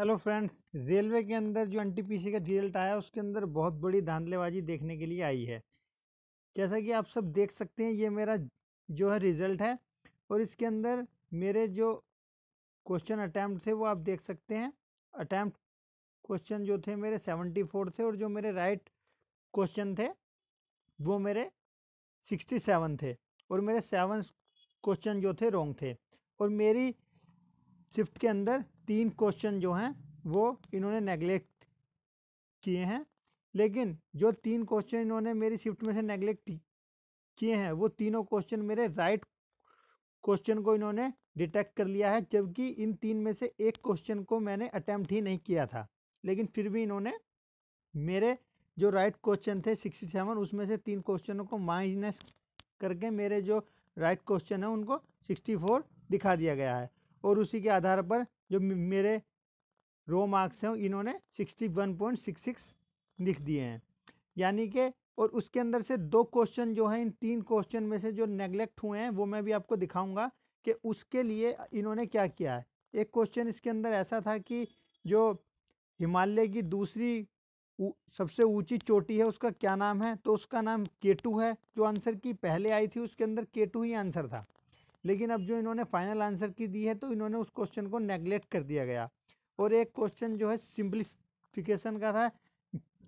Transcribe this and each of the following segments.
hello friends railway के अंदर जो एनटीपीसी का रिजल्ट आया उसके अंदर बहुत बड़ी धांधलेबाजी देखने के लिए आई है जैसा कि आप सब देख सकते हैं ये मेरा जो है रिज़ल्ट है और इसके अंदर मेरे जो क्वेश्चन अटैम्प्ट थे वो आप देख सकते हैं अटैम्प्ट क्वेश्चन जो थे मेरे सेवेंटी फोर थे और जो मेरे राइट क्वेश्चन थे वो मेरे सिक्सटी सेवन थे और मेरे सेवन क्वेश्चन जो थे रॉन्ग थे और मेरी शिफ्ट के अंदर तीन क्वेश्चन जो हैं वो इन्होंने नेगलेक्ट किए हैं लेकिन जो तीन क्वेश्चन इन्होंने मेरी शिफ्ट में से नेगलेक्ट किए हैं वो तीनों क्वेश्चन मेरे राइट क्वेश्चन को इन्होंने डिटेक्ट कर लिया है जबकि इन तीन में से एक क्वेश्चन को मैंने अटैम्प्ट ही नहीं किया था लेकिन फिर भी इन्होंने मेरे जो राइट क्वेश्चन थे सिक्सटी सेवन उसमें से तीन क्वेश्चनों को माइनस करके मेरे जो राइट क्वेश्चन है उनको सिक्सटी फोर दिखा दिया गया है और उसी के आधार पर जो मेरे रो मार्क्स हैं इन्होंने sixty one point six six लिख दिए हैं यानी कि और उसके अंदर से दो क्वेश्चन जो हैं इन तीन क्वेश्चन में से जो नेग्लेक्ट हुए हैं वो मैं भी आपको दिखाऊंगा कि उसके लिए इन्होंने क्या किया है एक क्वेश्चन इसके अंदर ऐसा था कि जो हिमालय की दूसरी सबसे ऊंची चोटी है उसका क्या नाम है तो उसका नाम केटू है जो आंसर की पहले आई थी उसके अंदर केटू ही आंसर था लेकिन अब जो इन्होंने फाइनल आंसर की दी है तो इन्होंने उस क्वेश्चन को नेगलेक्ट कर दिया गया और एक क्वेश्चन जो है सिंप्लीफिकेशन का था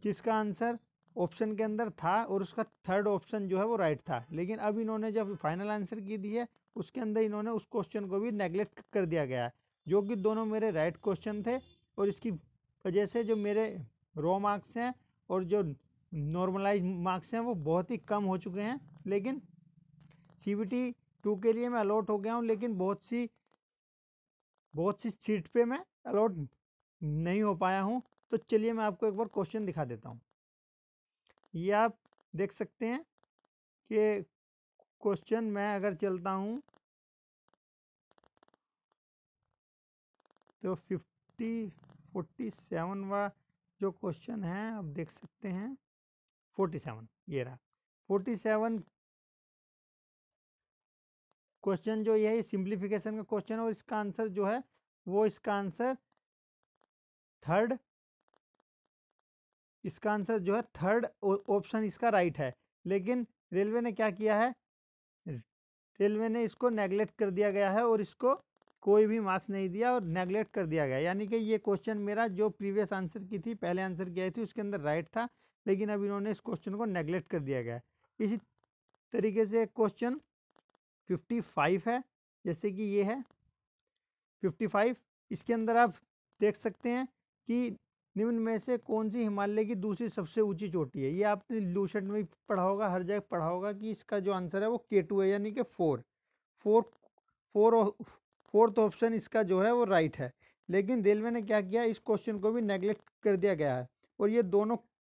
जिसका आंसर ऑप्शन के अंदर था और उसका थर्ड ऑप्शन जो है वो राइट था लेकिन अब इन्होंने जब फाइनल आंसर की दी है उसके अंदर इन्होंने उस क्वेश्चन को भी नेगलेक्ट कर दिया गया है जो कि दोनों मेरे राइट क्वेश्चन थे और इसकी वजह से जो मेरे रॉ मार्क्स हैं और जो नॉर्मलाइज मार्क्स हैं वो बहुत ही कम हो चुके हैं लेकिन सी टू के लिए मैं अलॉट हो गया हूँ लेकिन बहुत सी बहुत सी सीट पे मैं अलॉट नहीं हो पाया हूँ तो चलिए मैं आपको एक बार क्वेश्चन दिखा देता हूँ ये आप देख सकते हैं कि क्वेश्चन मैं अगर चलता हूँ तो फिफ्टी फोर्टी सेवन वा जो क्वेश्चन है आप देख सकते हैं फोर्टी सेवन ये रहा फोर्टी सेवन क्वेश्चन जो ये है सिंप्लीफिकेशन का क्वेश्चन और इसका आंसर जो है वो इसका आंसर थर्ड इसका आंसर जो है थर्ड ऑप्शन इसका राइट है लेकिन रेलवे ने क्या किया है रेलवे ने इसको नेग्लेक्ट कर दिया गया है और इसको कोई भी मार्क्स नहीं दिया और नेग्लेक्ट कर दिया गया यानी कि ये क्वेश्चन मेरा जो प्रीवियस आंसर की थी पहले आंसर की आई थी उसके अंदर राइट था लेकिन अब इन्होंने इस क्वेश्चन को नेग्लेक्ट कर दिया गया इसी तरीके से एक क्वेश्चन फिफ्टी फाइव है जैसे कि ये है फिफ्टी फाइव इसके अंदर आप देख सकते हैं कि निम्न में से कौन सी हिमालय की दूसरी सबसे ऊंची चोटी है ये आपने लूसेंट में पढ़ा होगा हर जगह पढ़ा होगा कि इसका जो आंसर है वो के टू है यानी कि four four four fourth option इसका जो है वो राइट है लेकिन रेलवे ने क्या किया इस क्वेश्चन को भी नेग्लेक्ट कर दिया गया है और ये दोनों